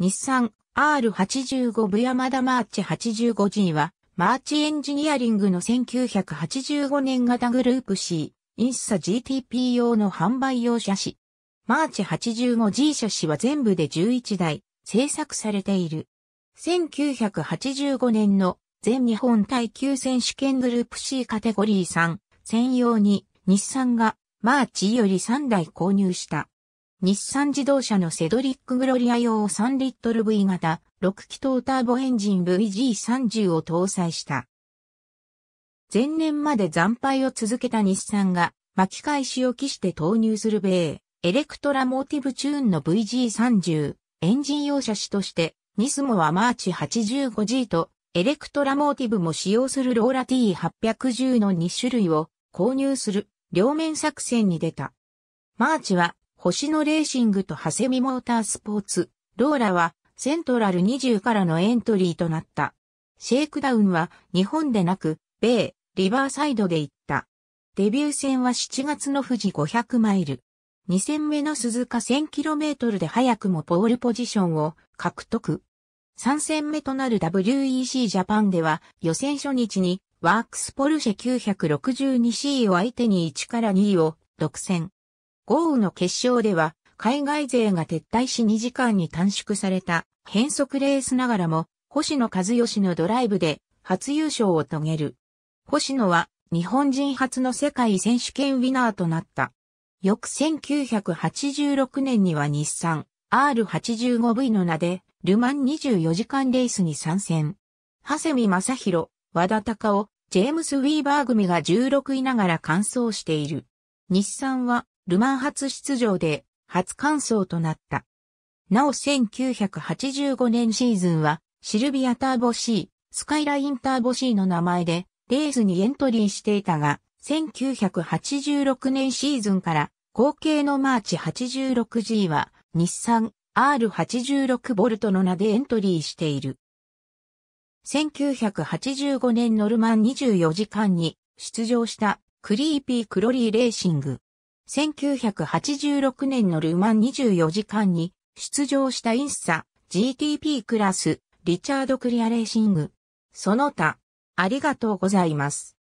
日産 R85V ヤマダマーチ 85G は、マーチエンジニアリングの1985年型グループ C、インサ GTP 用の販売用車種。マーチ 85G 車種は全部で11台、製作されている。1985年の全日本耐久選手権グループ C カテゴリー3専用に日産がマーチより3台購入した。日産自動車のセドリックグロリア用3リットル V 型6気筒ターボエンジン VG30 を搭載した。前年まで惨敗を続けた日産が巻き返しを期して投入する米エレクトラモーティブチューンの VG30 エンジン用車種としてニスモはマーチ 85G とエレクトラモーティブも使用するローラ T810 の2種類を購入する両面作戦に出た。マーチは星野レーシングと長谷見モータースポーツ、ローラはセントラル20からのエントリーとなった。シェイクダウンは日本でなく、米、リバーサイドで行った。デビュー戦は7月の富士500マイル。2戦目の鈴鹿 1000km で早くもポールポジションを獲得。3戦目となる WEC ジャパンでは予選初日にワークスポルシェ 962C を相手に1から2位を独占。豪雨の決勝では、海外勢が撤退し2時間に短縮された変則レースながらも、星野和義のドライブで初優勝を遂げる。星野は日本人初の世界選手権ウィナーとなった。翌1986年には日産 R85V の名でルマン24時間レースに参戦。長谷見正宏、和田隆夫、ジェームス・ウィーバー組が16位ながら完走している。日産はルマン初出場で初完走となった。なお1985年シーズンはシルビアターボ C、スカイラインターボ C の名前でレースにエントリーしていたが、1986年シーズンから後継のマーチ 86G は日産 R86 ボルトの名でエントリーしている。1985年ノルマン24時間に出場したクリーピークロリーレーシング。1986年のルマン24時間に出場したインスサ GTP クラスリチャード・クリアレーシング。その他、ありがとうございます。